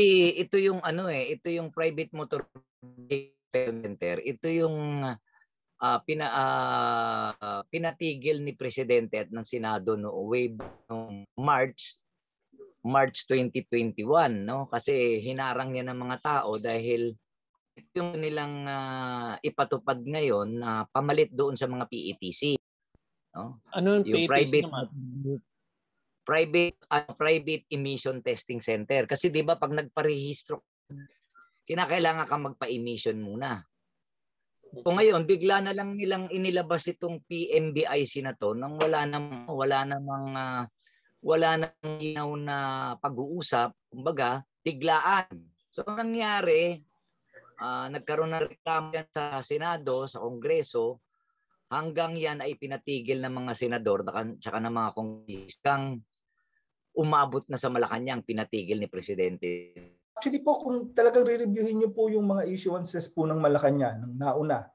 Dati ito yung ano eh, ito yung private motor center. Ito yung uh, pina uh, pinatigil ni presidente at ng Senado no way no, March March 2021 no kasi hinarang niya ng mga tao dahil ito yung nilang uh, ah, ipatupad ngayon na uh, pamalit doon sa mga PETC no ano yung, yung PETC private naman? private uh, private emission testing center kasi 'di ba pag nagparehistro kinakailangan ka magpa-emission muna. So ngayon bigla na lang nilang inilabas itong PMBIC na to nang wala namang wala namang uh, wala nang ginaw na pag-uusap, kumbaga biglaan. So nangyari uh, nagkaroon ng reklamo sa Senado, sa Kongreso hanggang yan ay pinatigil ng mga senador at ng mga kongresang umabot na sa Malacanang pinatigil ni Presidente. Actually po, kung talagang re-reviewin niyo po yung mga issuances po ng Malacanang ng nauna,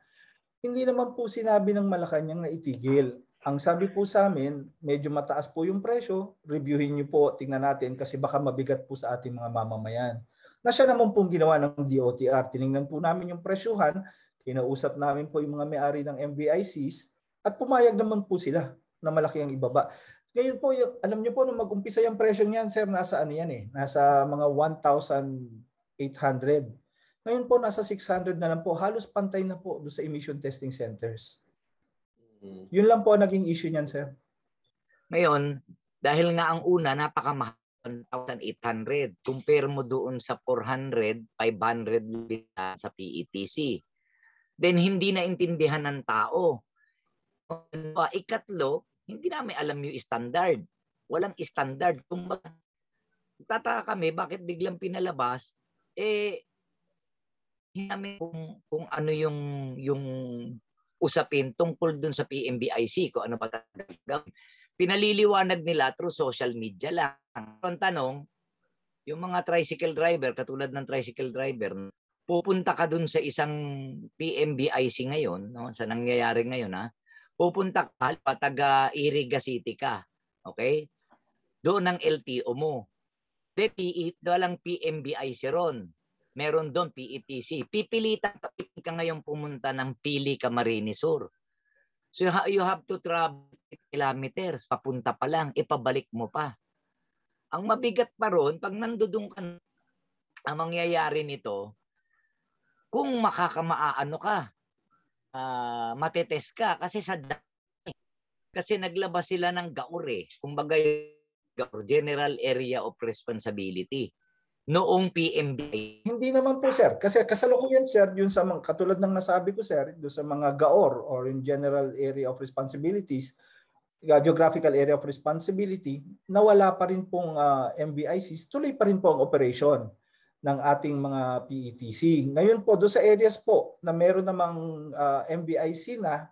hindi naman po sinabi ng Malacanang na itigil. Ang sabi po sa amin, medyo mataas po yung presyo, reviewin niyo po, tingnan natin kasi baka mabigat po sa ating mga mamamayan. Na siya naman pong ginawa ng DOTR, tiningnan po namin yung presyuhan, kinausap namin po yung mga may-ari ng MVICs at pumayag naman po sila na malaki ang ibaba. Ngayon po, alam niyo po, nung mag-umpisa yung presyo niyan, sir, nasa ano yan eh, nasa mga 1,800. Ngayon po, nasa 600 na lang po. Halos pantay na po doon sa emission testing centers. Mm. Yun lang po naging issue niyan, sir. Ngayon, dahil nga ang una, napakamahal. 1,800. Compare mo doon sa 400, 500 sa PETC. Then hindi na intindihan ng tao. Ikatlo, hindi namin alam yung standard. Walang standard. Kung mag- tataka kami, bakit biglang pinalabas? Eh, hindi namin kung, kung ano yung, yung usapin tungkol dun sa PMBIC, kung ano ba talaga. Pinaliliwanag nila through social media lang. Ang tanong, yung mga tricycle driver, katulad ng tricycle driver, pupunta ka dun sa isang PMBIC ngayon, no, sa nangyayari ngayon, ha, pupunta ka, taga Iriga City ka. Okay? Doon ang LTO mo. Then, e, walang PMBIC ron. Meron doon PETC. Pipilitan ka, ka ngayon pumunta ng Pili ka Marinisur. So you have to travel kilometers, papunta pa lang, ipabalik mo pa. Ang mabigat pa ron, pag nandoon ka, ang mangyayari nito, kung makakamaano ka, uh, matetest ka kasi sa dami. Kasi naglabas sila ng gaur eh. Kumbaga gaur, general area of responsibility noong PMBA. Hindi naman po sir, kasi kasalukuyan sir, yun sa mga, katulad ng nasabi ko sir, do sa mga GAOR or in general area of responsibilities, uh, geographical area of responsibility, nawala pa rin pong uh, ah, MBICs, tuloy pa rin po ang operation ng ating mga PETC. Ngayon po, doon sa areas po na meron namang uh, ah, MBIC na,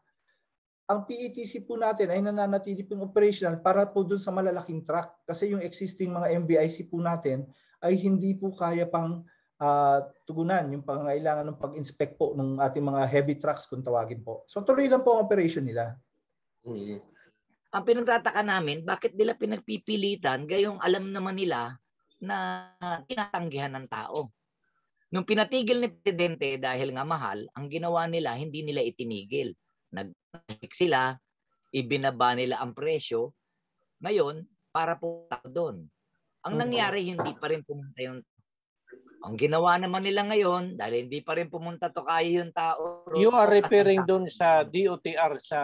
ang PETC po natin ay nananatili pong operational para po doon sa malalaking truck. Kasi yung existing mga MBIC po natin ay hindi po kaya pang uh, tugunan yung pangailangan ng pag-inspect po ng ating mga heavy trucks kung tawagin po. So tuloy lang po ang operation nila. Mm-hmm. Ang pinagtataka namin, bakit nila pinagpipilitan gayong alam naman nila na tinatanggihan ng tao. Nung pinatigil ni Presidente dahil nga mahal, ang ginawa nila hindi nila itinigil. nag sila, ibinaba nila ang presyo. Ngayon, para po doon. Ang mm-hmm. nangyari, hindi pa rin pumunta yung ang ginawa naman nila ngayon, dahil hindi pa rin pumunta to kaya yung tao. You are referring doon sa DOTR, sa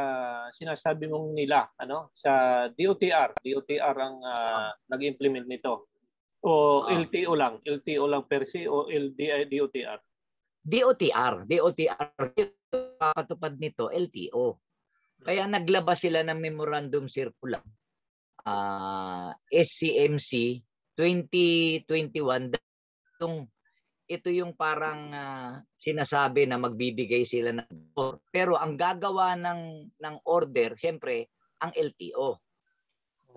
sinasabi mong nila, ano? sa DOTR. DOTR ang uh, nag-implement nito. O uh, ah. LTO lang, LTO lang per se o LDI DOTR. DOTR, DOTR patupad nito LTO. Kaya naglabas sila ng memorandum circular uh, SCMC 2021 yung ito yung parang uh, sinasabi na magbibigay sila ng order. Pero ang gagawa ng ng order, syempre, ang LTO.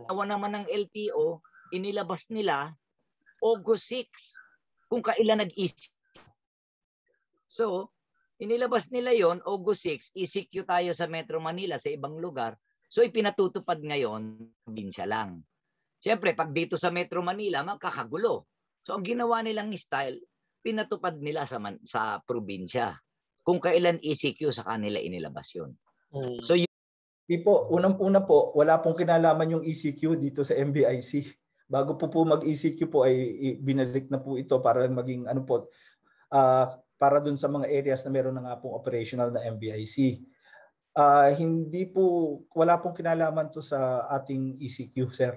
Nawa naman ng LTO, inilabas nila August 6 kung kailan nag ecq So, inilabas nila yon August 6, ECQ tayo sa Metro Manila, sa ibang lugar. So, ipinatutupad ngayon, probinsya lang. Siyempre, pag dito sa Metro Manila, magkakagulo. So, ang ginawa nilang style, pinatupad nila sa, man, sa probinsya. Kung kailan ECQ sa kanila inilabas yun. Hmm. So, yun, Pipo, unang-una po, wala pong kinalaman yung ECQ dito sa MBIC bago po po mag-ECQ po ay binalik na po ito para maging ano po uh, para dun sa mga areas na meron na nga pong operational na MBIC. Uh, ah, hindi po, wala pong kinalaman to sa ating ECQ, sir.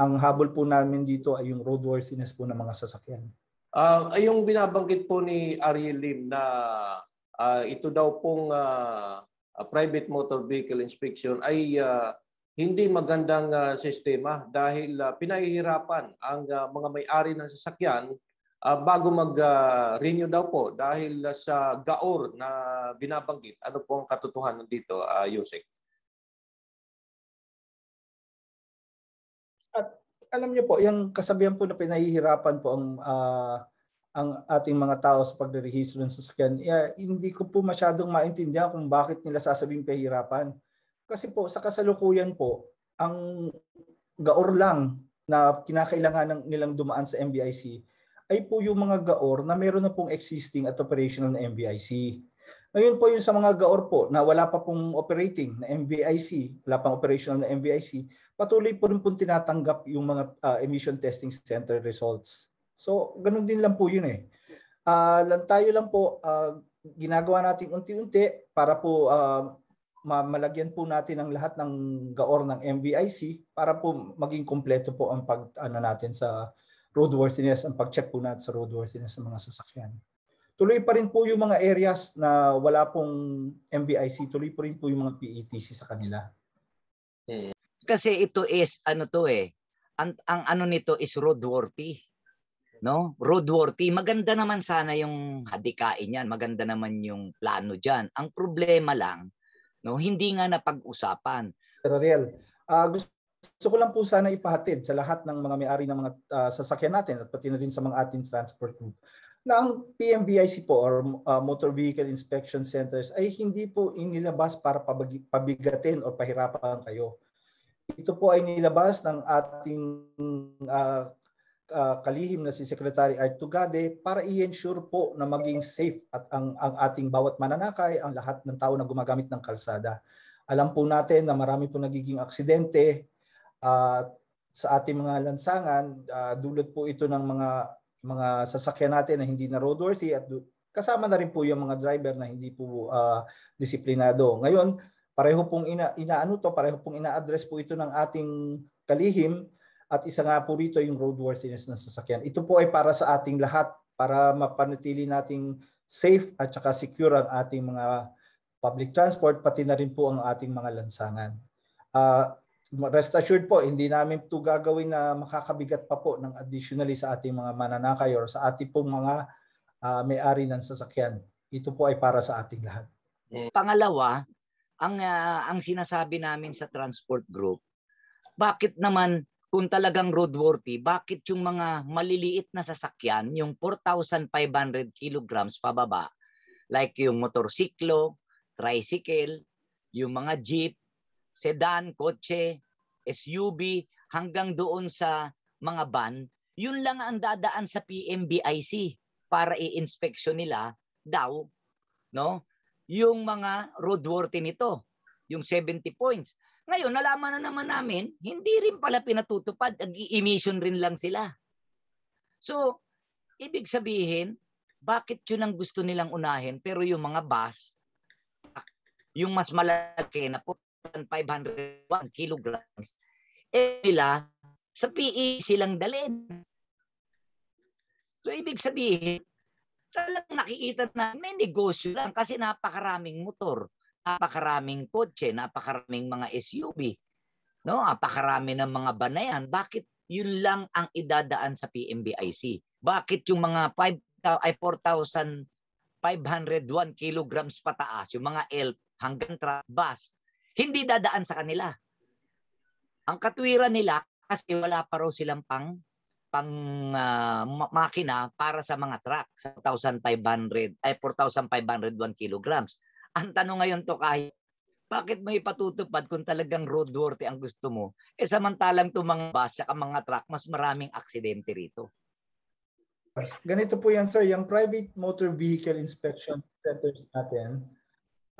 Ang habol po namin dito ay yung roadworthiness po ng mga sasakyan. Uh, ay yung binabanggit po ni Ariel Lim na uh, ito daw pong uh, private motor vehicle inspection ay uh, hindi magandang uh, sistema dahil uh, pinahihirapan ang uh, mga may-ari ng sasakyan uh, bago mag-renew uh, daw po dahil uh, sa gaor na binabanggit. Ano po ang katotohanan dito, uh, Yusek? At alam niyo po, yung kasabihan po na pinahihirapan po ang uh, ang ating mga tao sa pagre-register ng sasakyan, eh, hindi ko po masyadong maintindihan kung bakit nila sasabing pahirapan kasi po sa kasalukuyan po, ang gaor lang na kinakailangan ng, nilang dumaan sa MBIC ay po yung mga gaor na meron na pong existing at operational na MBIC. Ngayon po yung sa mga gaor po na wala pa pong operating na MBIC, wala pang operational na MBIC, patuloy po rin pong tinatanggap yung mga uh, emission testing center results. So, ganun din lang po yun eh. Uh, lang tayo lang po, uh, ginagawa natin unti-unti para po uh, malagyan po natin ang lahat ng gaor ng MVIC para po maging kompleto po ang pag ano natin sa roadworthiness, ang pag-check po natin sa roadworthiness ng mga sasakyan. Tuloy pa rin po yung mga areas na wala pong MBIC, tuloy pa rin po yung mga PETC sa kanila. Hmm. Kasi ito is ano to eh. Ang, ang ano nito is roadworthy. No? Roadworthy. Maganda naman sana yung hadikain niyan. Maganda naman yung plano diyan. Ang problema lang no hindi nga napag-usapan Sir Ariel uh, gusto ko lang po sana ipahatid sa lahat ng mga may-ari ng mga uh, sasakyan natin at pati na rin sa mga ating transport group na ang PMVIC po or uh, Motor Vehicle Inspection Centers ay hindi po inilabas para pabag- pabigatin o pahirapan kayo. Ito po ay nilabas ng ating uh, uh, kalihim na si Secretary Art Tugade para i-ensure po na maging safe at ang, ang ating bawat mananakay, ang lahat ng tao na gumagamit ng kalsada. Alam po natin na marami po nagiging aksidente at uh, sa ating mga lansangan, uh, dulot po ito ng mga mga sasakyan natin na hindi na roadworthy at kasama na rin po yung mga driver na hindi po uh, disiplinado. Ngayon, pareho pong ina, inaano to, pareho pong ina-address po ito ng ating kalihim at isa nga po rito yung roadworthiness ng sasakyan. Ito po ay para sa ating lahat para mapanatili nating safe at saka secure ang ating mga public transport pati na rin po ang ating mga lansangan. Uh, rest assured po, hindi namin ito gagawin na makakabigat pa po ng additionally sa ating mga mananakay or sa ating pong mga uh, may-ari ng sasakyan. Ito po ay para sa ating lahat. Mm. Pangalawa, ang uh, ang sinasabi namin sa transport group, bakit naman kung talagang roadworthy, bakit yung mga maliliit na sasakyan, yung 4,500 kilograms pababa, like yung motorsiklo, tricycle, yung mga jeep, sedan, kotse, SUV, hanggang doon sa mga van, yun lang ang dadaan sa PMBIC para i inspeksyon nila daw no yung mga roadworthy nito, yung 70 points. Ngayon, nalaman na naman namin, hindi rin pala pinatutupad, nag-emission rin lang sila. So, ibig sabihin, bakit yun ang gusto nilang unahin pero yung mga bus, yung mas malaki na po, 501 kilograms, eh nila, sa PE silang dalhin. So, ibig sabihin, talagang nakikita na may negosyo lang kasi napakaraming motor napakaraming kotse, napakaraming mga SUV, no? Napakarami ng mga banayan. Bakit yun lang ang idadaan sa PMBIC? Bakit yung mga 5 ay 4,501 kilograms pataas, yung mga elk hanggang truck bus, hindi dadaan sa kanila. Ang katwiran nila kasi wala pa raw silang pang pang uh, makina para sa mga truck sa 1,500 ay 4,501 kilograms. Ang tanong ngayon to kay bakit may ipatutupad kung talagang roadworthy ang gusto mo? Eh samantalang itong mga bus at mga truck, mas maraming aksidente rito. Ganito po yan sir, yung private motor vehicle inspection centers natin,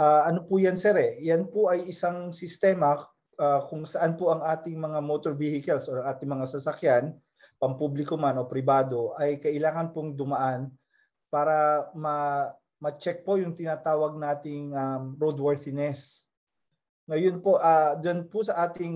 uh, ano po yan sir eh? Yan po ay isang sistema uh, kung saan po ang ating mga motor vehicles or ating mga sasakyan, pampubliko man o pribado, ay kailangan pong dumaan para ma ma-check po yung tinatawag nating um, roadworthiness. Ngayon po, uh, dyan po sa ating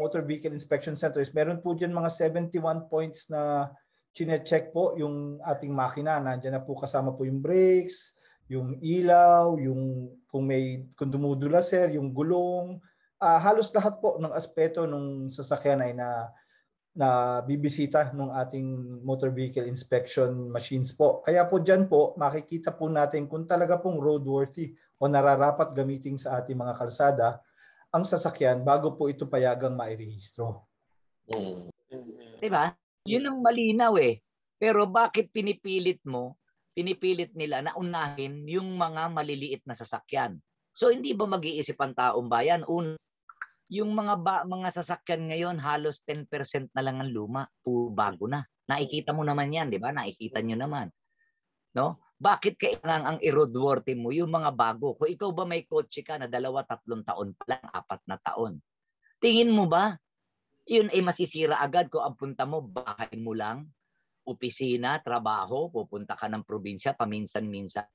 motor vehicle inspection centers, meron po dyan mga 71 points na chine-check po yung ating makina. Nandiyan na po kasama po yung brakes, yung ilaw, yung kung may kung dumudula sir, yung gulong, uh, halos lahat po ng aspeto ng sasakyan ay na na bibisita ng ating motor vehicle inspection machines po. Kaya po dyan po, makikita po natin kung talaga pong roadworthy o nararapat gamitin sa ating mga kalsada ang sasakyan bago po ito payagang mairehistro. Mm. Diba? Yun ang malinaw eh. Pero bakit pinipilit mo, pinipilit nila na unahin yung mga maliliit na sasakyan? So hindi ba mag-iisip ang taong bayan? Una, yung mga ba, mga sasakyan ngayon halos 10% na lang ang luma, puro bago na. Nakikita mo naman 'yan, 'di ba? Nakikita niyo naman. No? Bakit kailangan ang i-roadworthy mo yung mga bago? Kung ikaw ba may kotse ka na dalawa, tatlong taon pa lang, apat na taon. Tingin mo ba yun ay masisira agad kung ang punta mo bahay mo lang, opisina, trabaho, pupunta ka ng probinsya paminsan-minsan.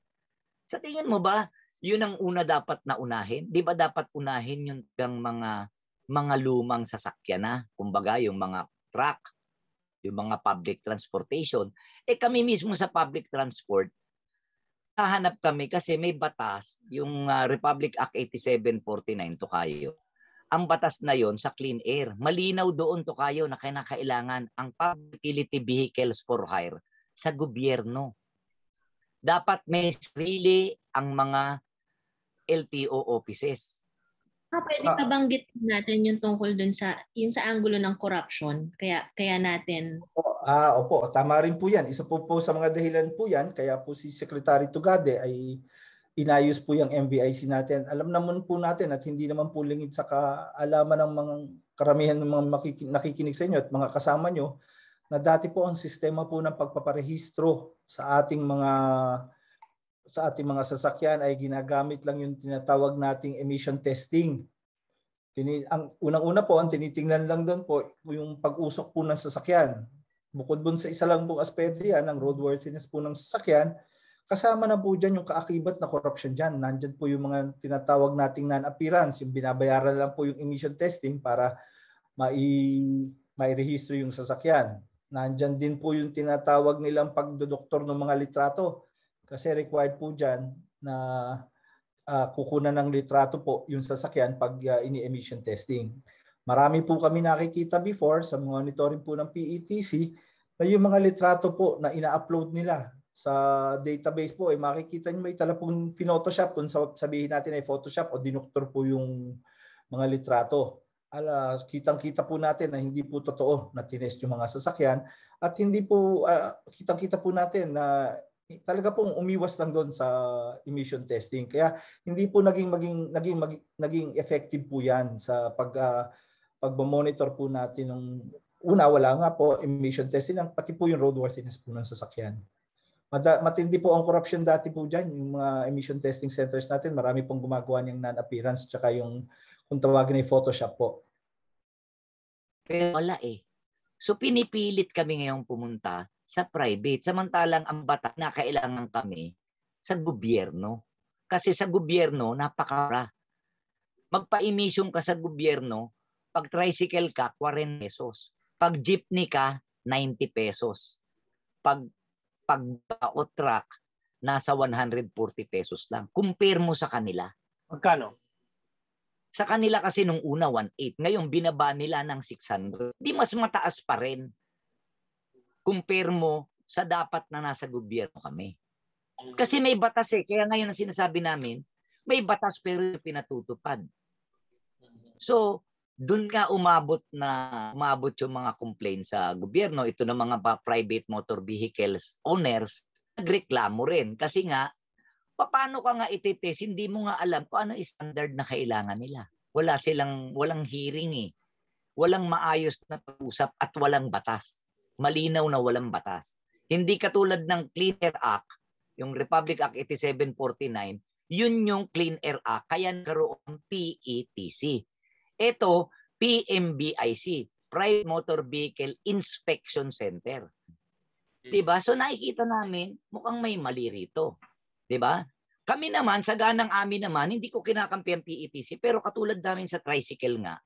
Sa tingin mo ba yun ang una dapat na unahin. Di ba dapat unahin yung gang mga mga lumang sasakyan na, kumbaga yung mga truck, yung mga public transportation. Eh kami mismo sa public transport, hahanap kami kasi may batas, yung uh, Republic Act 8749 to kayo. Ang batas na yon sa clean air, malinaw doon to kayo na kinakailangan ang public utility vehicles for hire sa gobyerno. Dapat may sarili ang mga LTO offices. Ah, pwede ah. nabanggit natin yung tungkol dun sa yung sa angulo ng corruption. Kaya kaya natin opo, Ah, opo, tama rin po 'yan. Isa po po sa mga dahilan po 'yan kaya po si Secretary Tugade ay inayos po yung MBIC natin. Alam naman po natin at hindi naman po lingid sa kaalaman ng mga karamihan ng mga nakikinig sa inyo at mga kasama nyo na dati po ang sistema po ng pagpaparehistro sa ating mga sa ating mga sasakyan ay ginagamit lang yung tinatawag nating emission testing. Tini ang unang-una po, ang tinitingnan lang doon po yung pag-usok po ng sasakyan. Bukod doon sa isa lang pong aspeto yan, ang roadworthiness po ng sasakyan, kasama na po dyan yung kaakibat na corruption dyan. Nandyan po yung mga tinatawag nating non-appearance, yung binabayaran lang po yung emission testing para mai mairehistro yung sasakyan. Nandyan din po yung tinatawag nilang pagdodoktor ng mga litrato kasi required po dyan na uh, kukunan ng litrato po yung sasakyan pag uh, ini-emission testing. Marami po kami nakikita before sa monitoring po ng PETC na yung mga litrato po na ina-upload nila sa database po, eh, makikita nyo may talagang pinotoshop kung sabihin natin ay photoshop o dinuktor po yung mga litrato. Ala, kitang-kita po natin na hindi po totoo na tinest yung mga sasakyan at hindi po uh, kitang-kita po natin na talaga pong umiwas lang doon sa emission testing. Kaya hindi po naging maging naging maging, naging effective po 'yan sa pag uh, pagmo-monitor po natin ng una wala nga po emission testing lang pati po yung roadworthiness po ng sasakyan. matindi po ang corruption dati po diyan yung mga emission testing centers natin. Marami pong gumagawa ng non-appearance tsaka yung kung tawagin ay Photoshop po. Pero wala eh. So pinipilit kami ngayong pumunta sa private. Samantalang ang bata na kailangan kami sa gobyerno. Kasi sa gobyerno, napakara. Magpa-emission ka sa gobyerno, pag tricycle ka, 40 pesos. Pag jeepney ka, 90 pesos. Pag pag o truck, nasa 140 pesos lang. Compare mo sa kanila. Magkano? Sa kanila kasi nung una 1.8, ngayon binaba nila ng 600. Di mas mataas pa rin. Compare mo sa dapat na nasa gobyerno kami. Kasi may batas eh. Kaya ngayon ang sinasabi namin, may batas pero pinatutupad. So, doon nga umabot na umabot yung mga complaint sa gobyerno. Ito ng mga private motor vehicles owners nagreklamo rin kasi nga paano ka nga ititest? Hindi mo nga alam kung ano standard na kailangan nila. Wala silang, walang hearing eh. Walang maayos na pag-usap at walang batas. Malinaw na walang batas. Hindi katulad ng Clean Air Act, yung Republic Act 8749, yun yung Clean Air Act, kaya nagkaroon PETC. Ito, PMBIC, Private Motor Vehicle Inspection Center. 'Di ba? So nakikita namin mukhang may mali rito. 'Di ba? Kami naman, sa ganang amin naman, hindi ko kinakampi ang PEPC, pero katulad namin sa tricycle nga,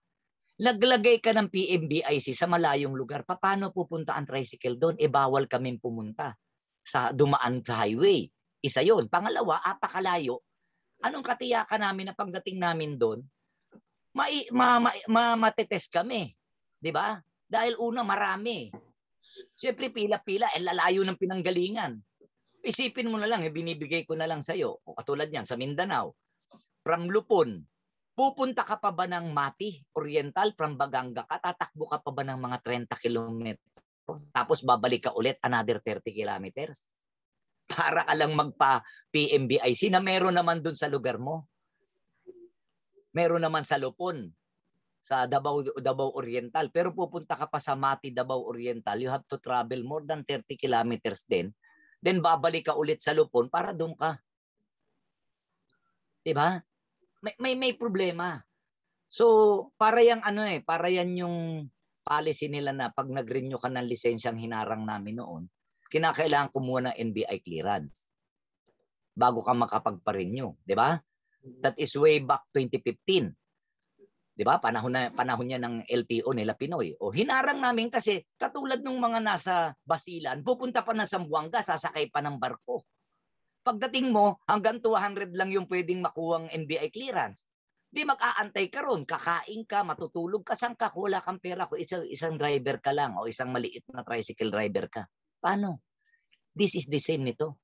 naglagay ka ng PMBIC sa malayong lugar, paano pupunta ang tricycle doon? E bawal kaming pumunta sa dumaan sa highway. Isa yon. Pangalawa, apakalayo. Anong katiyakan namin na pagdating namin doon, ma, ma, ma, ma, matetest kami. Di ba? Dahil una, marami. Siyempre, pila-pila, eh, lalayo ng pinanggalingan. Isipin mo na lang, eh, binibigay ko na lang sa'yo. O katulad niyan, sa Mindanao, from Lupon, pupunta ka pa ba ng Mati, Oriental, from Baganga katatakbo ka pa ba ng mga 30 kilometers? Tapos babalik ka ulit another 30 kilometers? Para ka lang magpa-PMBIC na meron naman dun sa lugar mo. Meron naman sa Lupon, sa Davao, Davao Oriental. Pero pupunta ka pa sa Mati, Davao Oriental, you have to travel more than 30 kilometers din then babalik ka ulit sa lupon para doon ka. 'Di ba? May, may may problema. So, para yang ano eh, para yan yung policy nila na pag nag-renew ka ng lisensyang hinarang namin noon, kinakailangan kumuha ng NBI clearance bago ka makapagpa-renew, 'di ba? Mm-hmm. That is way back 2015. 'di ba? Panahon na panahon niya ng LTO nila Pinoy. O hinarang namin kasi katulad nung mga nasa Basilan, pupunta pa ng Sambuanga, sasakay pa ng barko. Pagdating mo, hanggang 200 lang yung pwedeng makuha NBI clearance. Di mag-aantay ka ron, kakain ka, matutulog ka, saan ka, wala kang pera ko, isang, isang driver ka lang o isang maliit na tricycle driver ka. Paano? This is the same nito.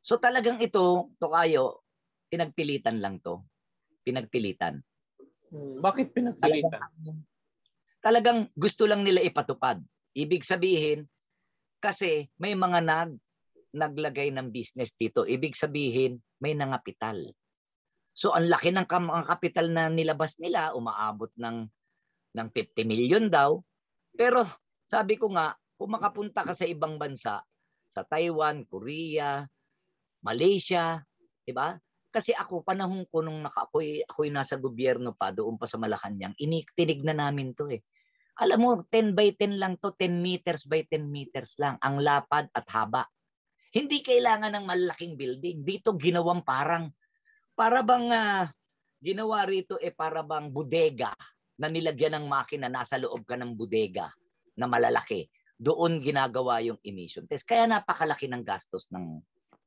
So talagang ito, Tokayo, pinagpilitan lang to. Pinagpilitan Hmm. Bakit pinagdilitan? Talagang, talagang gusto lang nila ipatupad. Ibig sabihin, kasi may mga nag naglagay ng business dito. Ibig sabihin, may nangapital. So ang laki ng mga kapital na nilabas nila, umaabot ng ng 50 million daw. Pero sabi ko nga, kung makapunta ka sa ibang bansa, sa Taiwan, Korea, Malaysia, 'di ba? Kasi ako, panahon ko nung naka, ako'y, ako'y nasa gobyerno pa, doon pa sa Malacanang, inikinig na namin to eh. Alam mo, 10 by 10 lang to, 10 meters by 10 meters lang, ang lapad at haba. Hindi kailangan ng malaking building. Dito ginawang parang, para bang uh, ginawa rito eh para bang bodega na nilagyan ng makina, nasa loob ka ng bodega na malalaki. Doon ginagawa yung emission test. Kaya napakalaki ng gastos ng,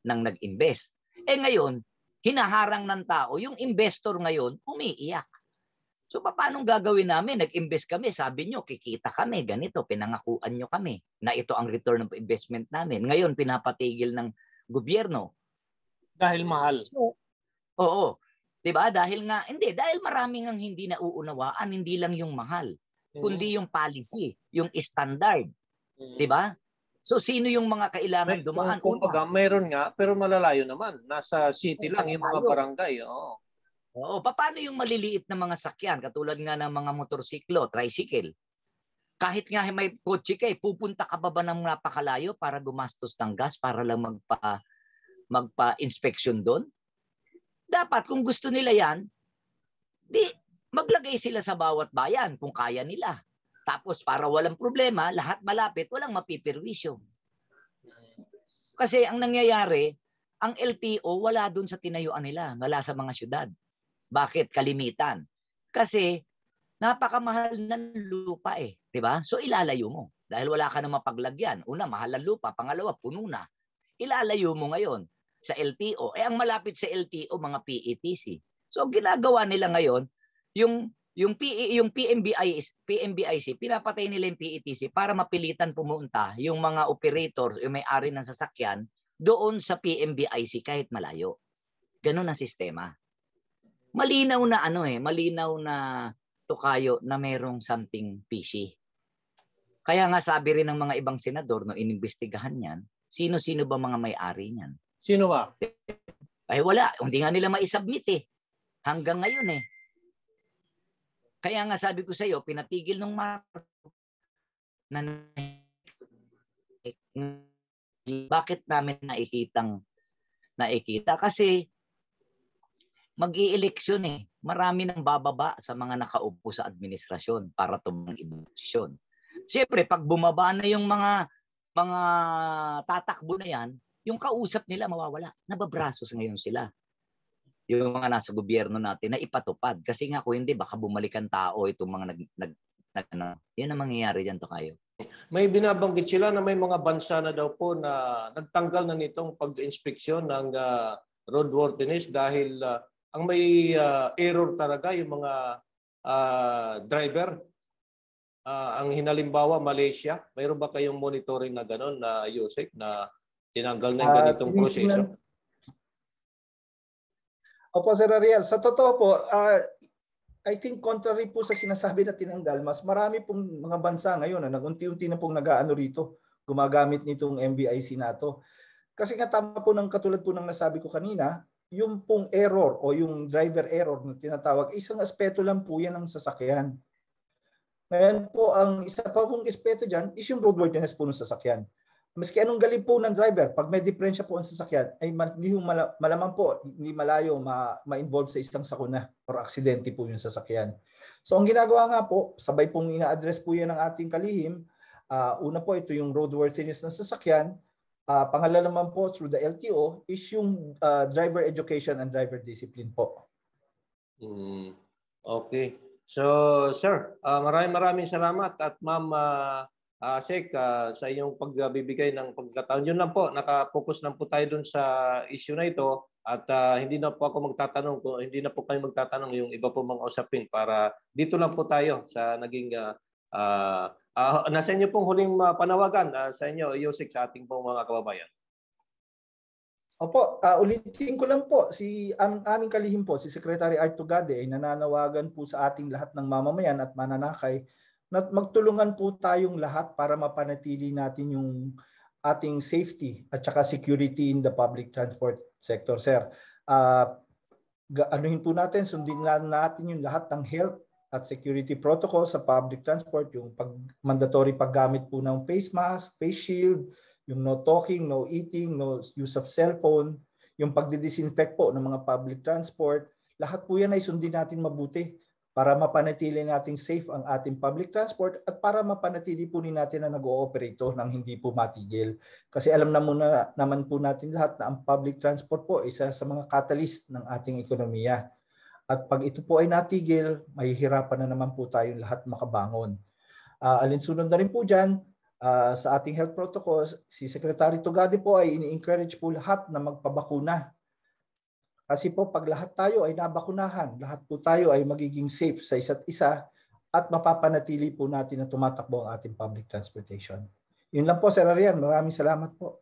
ng nag-invest. Eh ngayon, hinaharang ng tao, yung investor ngayon, umiiyak. So paano gagawin namin? Nag-invest kami, sabi nyo, kikita kami, ganito, pinangakuan nyo kami na ito ang return of investment namin. Ngayon, pinapatigil ng gobyerno. Dahil mahal. So, oo. 'Di ba? Dahil nga hindi, dahil maraming ang hindi nauunawaan, hindi lang yung mahal, mm-hmm. kundi yung policy, yung standard. Mm-hmm. 'Di ba? So sino yung mga kailangan May, dumaan? Kung baga, meron nga, pero malalayo naman. Nasa city lang yung mga barangay. Oo. Oo, paano yung maliliit na mga sakyan katulad nga ng mga motorsiklo, tricycle? Kahit nga may kotse kay, eh, pupunta ka ba ba ng napakalayo para gumastos ng gas para lang magpa magpa-inspection doon? Dapat kung gusto nila 'yan, di maglagay sila sa bawat bayan kung kaya nila. Tapos para walang problema, lahat malapit, walang mapipirwisyo. Kasi ang nangyayari, ang LTO wala doon sa tinayuan nila, wala sa mga syudad. Bakit? Kalimitan. Kasi napakamahal ng lupa eh, 'di ba? So ilalayo mo dahil wala ka nang mapaglagyan. Una, mahal ang lupa, pangalawa, puno na. Ilalayo mo ngayon sa LTO. Eh ang malapit sa LTO mga PETC. So ginagawa nila ngayon, yung yung PE, yung PMBI PMBIC pinapatay nila yung PETC para mapilitan pumunta yung mga operator yung may-ari ng sasakyan doon sa PMBIC kahit malayo. Ganun ang sistema. Malinaw na ano eh, malinaw na tukayo na merong something fishy. Kaya nga sabi rin ng mga ibang senador no inimbestigahan niyan, sino-sino ba mga may-ari niyan? Sino ba? Ay wala, hindi nga nila mai-submit eh. Hanggang ngayon eh kaya nga sabi ko sa iyo, pinatigil nung Marco na bakit namin nakikitang nakikita? Kasi mag eleksyon eh. Marami nang bababa sa mga nakaupo sa administrasyon para tumang iboksyon. Siyempre, pag bumaba na yung mga mga tatakbo na yan, yung kausap nila mawawala. Nababrasos ngayon sila yung mga nasa gobyerno natin na ipatupad. Kasi nga kung hindi, baka bumalikan tao itong mga nag, nag, nag ano, yan ang mangyayari dyan to kayo. May binabanggit sila na may mga bansa na daw po na nagtanggal na nitong pag-inspeksyon ng uh, roadworthiness dahil uh, ang may uh, error talaga yung mga uh, driver. Uh, ang hinalimbawa, Malaysia. Mayroon ba kayong monitoring na gano'n na uh, USEC na tinanggal na yung ganitong uh, proseso? Opo, Sir Ariel. Sa totoo po, uh, I think contrary po sa sinasabi na tinanggal, mas marami pong mga bansa ngayon na nagunti-unti na pong nag-aano rito, gumagamit nitong MBIC na to. Kasi nga tama po ng katulad po ng nasabi ko kanina, yung pong error o yung driver error na tinatawag, isang aspeto lang po yan ng sasakyan. Ngayon po, ang isa pa pong aspeto dyan is yung roadworthiness po ng sasakyan. Maski anong galing po ng driver, pag may diferensya po ang sasakyan, ay hindi mala, malamang po, hindi malayo ma, ma-involve sa isang sakuna or aksidente po yung sasakyan. So ang ginagawa nga po, sabay pong ina-address po yan ng ating kalihim. Uh, una po, ito yung roadworthiness ng sasakyan. Uh, pangalawa naman po through the LTO is yung uh, driver education and driver discipline po. Mm, okay. So, sir, uh, maraming maraming salamat at ma'am uh, Uh, Sheikh, uh, sa inyong pagbibigay ng pagkataon, yun lang po, nakapokus lang po tayo dun sa issue na ito at uh, hindi na po ako magtatanong, kung, hindi na po kayo magtatanong yung iba po mga usapin para dito lang po tayo sa naging uh, uh, uh, nasa inyo pong huling uh, panawagan uh, sa inyo, Yusik, sa ating pong mga kababayan. Opo, uh, ulitin ko lang po, si ang aming kalihim po, si Secretary Art Tugade ay nananawagan po sa ating lahat ng mamamayan at mananakay magtulungan po tayong lahat para mapanatili natin yung ating safety at saka security in the public transport sector, sir. Uh, anuhin po natin, sundin natin yung lahat ng health at security protocol sa public transport, yung pag mandatory paggamit po ng face mask, face shield, yung no talking, no eating, no use of cellphone, yung pagdidisinfect po ng mga public transport, lahat po yan ay sundin natin mabuti para mapanatili nating safe ang ating public transport at para mapanatili po rin natin na nag-ooperate ito nang hindi po matigil. Kasi alam na muna naman po natin lahat na ang public transport po isa sa mga catalyst ng ating ekonomiya. At pag ito po ay natigil, mahihirapan na naman po tayong lahat makabangon. Uh, alinsunod na rin po dyan, uh, sa ating health protocols, si Secretary Tugade po ay ini-encourage po lahat na magpabakuna kasi po pag lahat tayo ay nabakunahan, lahat po tayo ay magiging safe sa isa't isa at mapapanatili po natin na tumatakbo ang ating public transportation. Yun lang po, Sir Arian. Maraming salamat po.